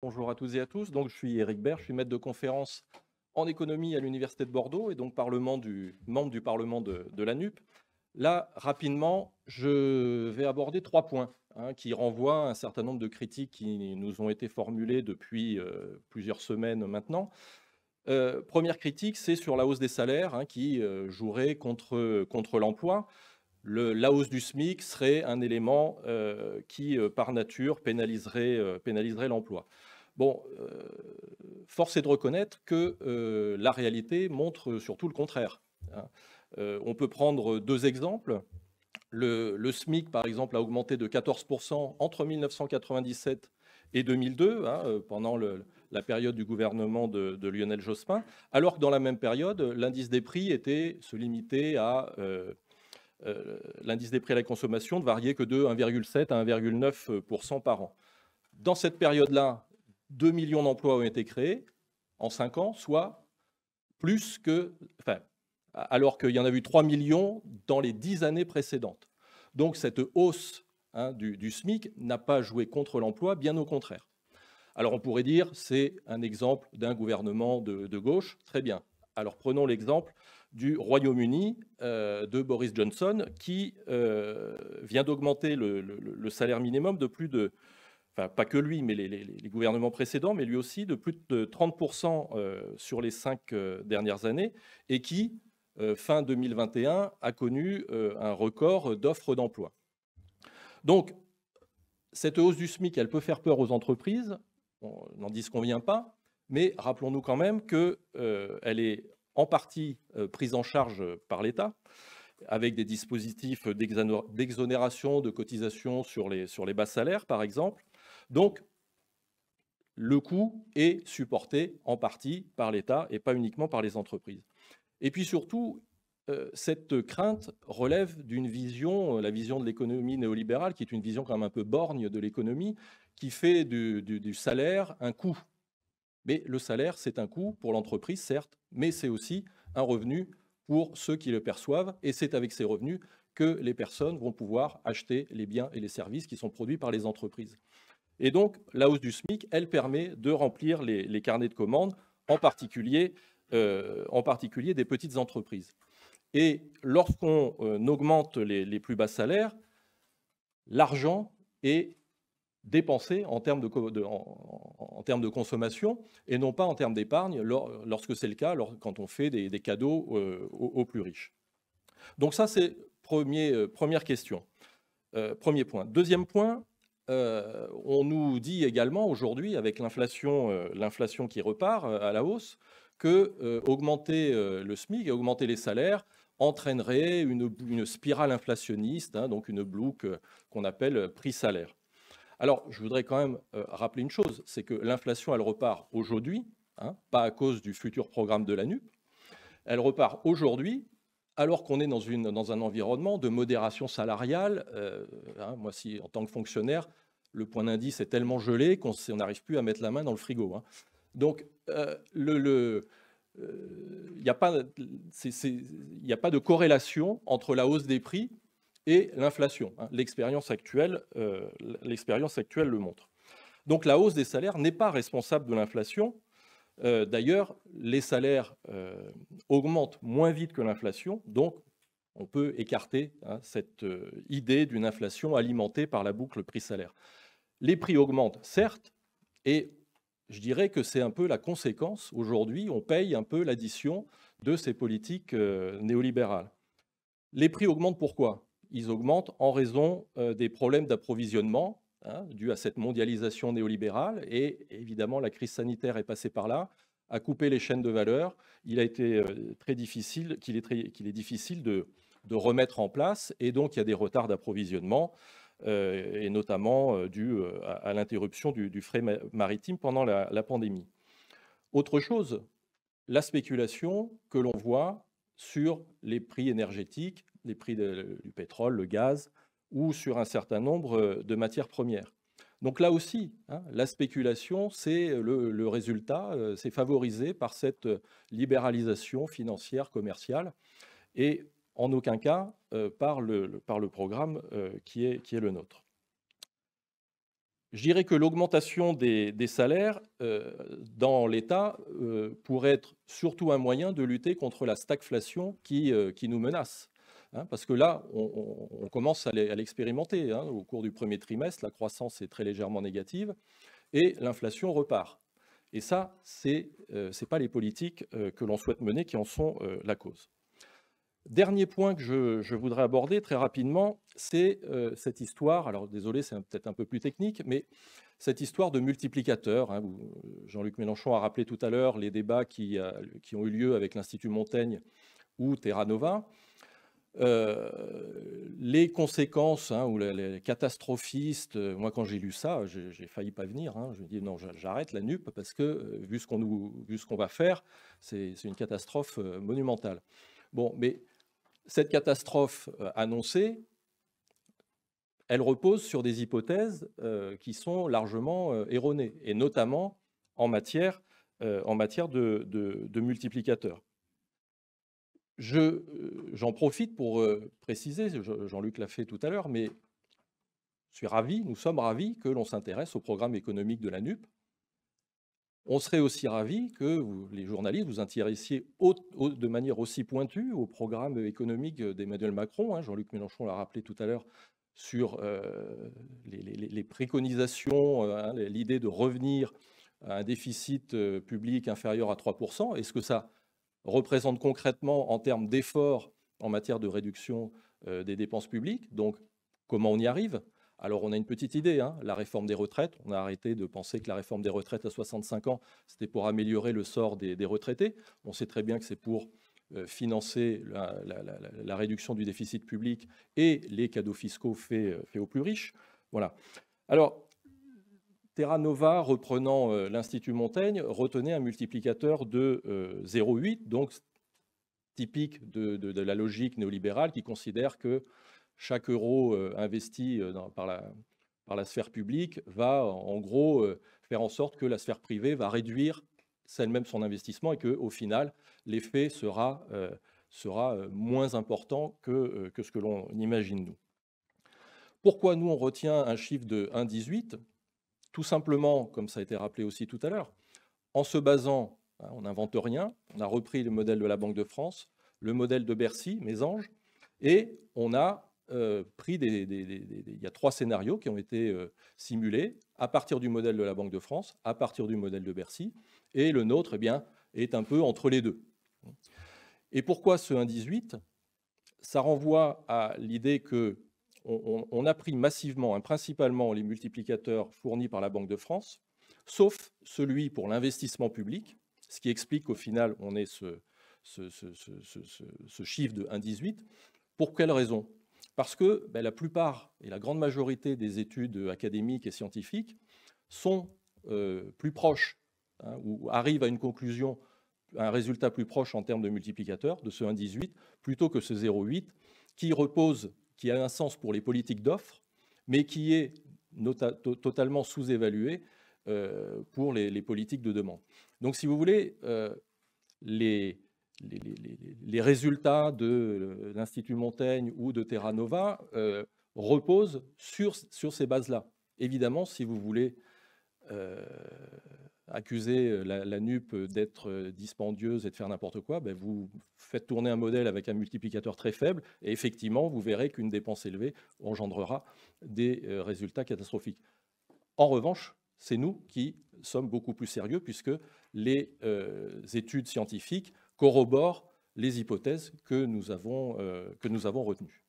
Bonjour à toutes et à tous. Donc, je suis Eric Baird, je suis maître de conférence en économie à l'Université de Bordeaux et donc parlement du, membre du Parlement de, de Nup. Là, rapidement, je vais aborder trois points hein, qui renvoient à un certain nombre de critiques qui nous ont été formulées depuis euh, plusieurs semaines maintenant. Euh, première critique, c'est sur la hausse des salaires hein, qui euh, jouerait contre, contre l'emploi. la hausse du SMIC serait un élément qui, par nature, pénaliserait, pénaliserait l'emploi. Bon, euh, force est de reconnaître que euh, la réalité montre surtout le contraire. Hein. Euh, on peut prendre deux exemples. Le, SMIC, par exemple, a augmenté de 14% entre 1997 et 2002, hein, pendant la période du gouvernement de, Lionel Jospin, alors que dans la même période, l'indice des prix était, se limiter à... l'indice des prix à la consommation ne variait que de 1,7 à 1,9% par an. Dans cette période-là, 2 millions d'emplois ont été créés en 5 ans, soit plus que. Enfin, alors qu'il y en a eu 3 millions dans les 10 années précédentes. Donc cette hausse hein, du, SMIC n'a pas joué contre l'emploi, bien au contraire. Alors on pourrait dire c'est un exemple d'un gouvernement de, gauche, très bien. Alors prenons l'exemple du Royaume-Uni euh, de Boris Johnson qui euh, vient d'augmenter le, salaire minimum de plus de, pas que lui, mais les, gouvernements précédents, mais lui aussi, de plus de 30% euh, sur les cinq euh, dernières années, et qui, euh, fin 2021, a connu un record d'offres d'emploi. Donc, cette hausse du SMIC, elle peut faire peur aux entreprises, on n'en dit ce qu'on vient pas, mais rappelons-nous quand même qu'elle est en partie prise en charge par l'État, avec des dispositifs d'exonération de cotisations sur les, sur les bas salaires, par exemple, donc, le coût est supporté en partie par l'État et pas uniquement par les entreprises. Et puis surtout, euh, cette crainte relève d'une vision, euh, la vision de l'économie néolibérale, qui est une vision quand même un peu borgne de l'économie, qui fait du, salaire un coût. Mais le salaire, c'est un coût pour l'entreprise, certes, mais c'est aussi un revenu pour ceux qui le perçoivent, et c'est avec ces revenus que les personnes vont pouvoir acheter les biens et les services qui sont produits par les entreprises. Et donc, la hausse du SMIC, elle permet de remplir les, carnets de commandes, en particulier, euh, en particulier des petites entreprises. Et lorsqu'on euh, augmente les, plus bas salaires, l'argent est dépensé en termes de, en, termes de, consommation et non pas en termes d'épargne lorsque c'est le cas, quand on fait des, cadeaux euh, aux, plus riches. Donc ça, c'est premier, première question. premier point. Deuxième point, euh, on nous dit également aujourd'hui, avec l'inflation, euh, l'inflation qui repart euh, à la hausse, que augmenter le SMIC et augmenter les salaires entraînerait une, spirale inflationniste, hein, donc une boucle qu'on appelle prix-salaire. Alors, je voudrais quand même rappeler une chose, c'est que l'inflation, elle repart aujourd'hui, hein, pas à cause du futur programme de la NUP, elle repart aujourd'hui alors qu'on est dans, un environnement de modération salariale. Euh, hein, moi, si en tant que fonctionnaire, le point d'indice est tellement gelé qu'on n'arrive plus à mettre la main dans le frigo. Hein. Donc, il euh, n'y euh, a, pas de corrélation entre la hausse des prix et l'inflation. Hein. L'expérience actuelle, actuelle, le montre. Donc la hausse des salaires n'est pas responsable de l'inflation, euh, d'ailleurs, les salaires euh, augmentent moins vite que l'inflation, donc on peut écarter hein, cette euh, idée d'une inflation alimentée par la boucle prix-salaire. Les prix augmentent, certes, et je dirais que c'est un peu la conséquence. Aujourd'hui, on paye un peu l'addition de ces politiques néolibérales. Les prix augmentent pourquoi Ils augmentent en raison des problèmes d'approvisionnement Hein, dû à cette mondialisation néolibérale. Et évidemment, la crise sanitaire est passée par là, a coupé les chaînes de valeur. Il a été euh, très difficile, qu'il est, est, difficile de, de, remettre en place. Et donc, il y a des retards d'approvisionnement. Euh, et notamment euh, dû à, l'interruption du, frais maritime pendant la, pandémie. Autre chose, la spéculation que l'on voit sur les prix énergétiques, les prix du pétrole, le gaz, ou sur un certain nombre euh, de matières premières. Donc là aussi, hein, la spéculation, c'est euh, le, résultat, euh, c'est favorisé par cette libéralisation financière, commerciale, et en aucun cas par, le, par, le, programme qui, est, qui, est, le nôtre. Je dirais que l'augmentation des, des, salaires dans l'État pourrait être surtout un moyen de lutter contre la stagflation qui, qui nous menace. Hein, parce que là, on, commence à l'expérimenter. Hein. Au cours du premier trimestre, la croissance est très légèrement négative et l'inflation repart. Et ça, ce n'est euh, pas les politiques euh, que l'on souhaite mener qui en sont euh, la cause. Dernier point que je, voudrais aborder très rapidement, c'est cette histoire, alors désolé, c'est peut-être un peu plus technique, mais cette histoire de multiplicateur. Hein, Jean-Luc Mélenchon a rappelé tout à l'heure les débats qui, qui, ont eu lieu avec l'Institut Montaigne ou Terra Nova. Euh, les conséquences hein, ou les, catastrophistes, euh, moi quand j'ai lu ça, j'ai failli pas venir. Hein, je me dis non, j'arrête la nupe, parce que euh, vu ce qu'on qu'on va faire, c'est une catastrophe monumentale. Bon, mais cette catastrophe annoncée, elle repose sur des hypothèses qui sont largement erronées, et notamment en matière, en matière de multiplicateurs. Euh, j'en profite pour euh, préciser, Jean-Luc l'a fait tout à l'heure, mais je suis ravi, nous sommes ravis que l'on s'intéresse au programme économique de la NUP. On serait aussi ravis que vous, les journalistes vous intéressiez de manière aussi pointue au programme économique d'Emmanuel Macron. Hein, Jean-Luc Mélenchon l'a rappelé tout à l'heure sur euh, les, préconisations, hein, l'idée de revenir à un déficit public inférieur à 3%. Est-ce que ça représente concrètement en termes d'efforts en matière de réduction euh, des dépenses publiques. Donc, comment on y arrive alors on a une petite idée, hein. la réforme des retraites, on a arrêté de penser que la réforme des retraites à 65 ans, c'était pour améliorer le sort des, retraités. On sait très bien que c'est pour euh, financer la, réduction du déficit public et les cadeaux fiscaux faits, euh, faits aux plus riches. Voilà. Alors, Terra Nova, reprenant euh, l'Institut Montaigne, retenait un multiplicateur de 0,8, euh, donc typique de, la logique néolibérale qui considère que chaque euro euh, investi par, la, sphère publique va en gros faire en sorte que la sphère privée va réduire celle même son investissement et qu'au final, l'effet sera, sera moins important que, que ce que l'on imagine nous. Pourquoi nous, on retient un chiffre de 1,18 tout simplement, comme ça a été rappelé aussi tout à l'heure, en se basant, hein, on n'invente rien, on a repris le modèle de la Banque de France, le modèle de Bercy, mes anges, et on a euh, pris des, Il y a trois scénarios qui ont été euh, simulés à partir du modèle de la Banque de France, à partir du modèle de Bercy, et le nôtre eh bien, est un peu entre les deux. Et pourquoi ce 1,18 Ça renvoie à l'idée que on, a pris massivement, hein, principalement, les multiplicateurs fournis par la Banque de France, sauf celui pour l'investissement public, ce qui explique qu'au final, on ait ce, ce, chiffre de 1,18. Pour quelle raison Parce que ben, la plupart et la grande majorité des études académiques et scientifiques sont euh, plus proches hein, ou arrivent à une conclusion, à un résultat plus proche en termes de multiplicateur de ce 1,18 plutôt que ce 0,8 qui repose qui a un sens pour les politiques d'offres, mais qui est totalement sous-évalué euh, pour les, politiques de demande. Donc, si vous voulez, euh, les, les, résultats de euh, l'Institut Montaigne ou de Terra Nova reposent sur, sur ces bases-là. Évidemment, si vous voulez euh, accuser la, NUP d'être euh, dispendieuse et de faire n'importe quoi, ben, vous faites tourner un modèle avec un multiplicateur très faible et effectivement, vous verrez qu'une dépense élevée engendrera des euh, résultats catastrophiques. En revanche, c'est nous qui sommes beaucoup plus sérieux puisque les études scientifiques corroborent les hypothèses que nous avons, que nous avons retenues.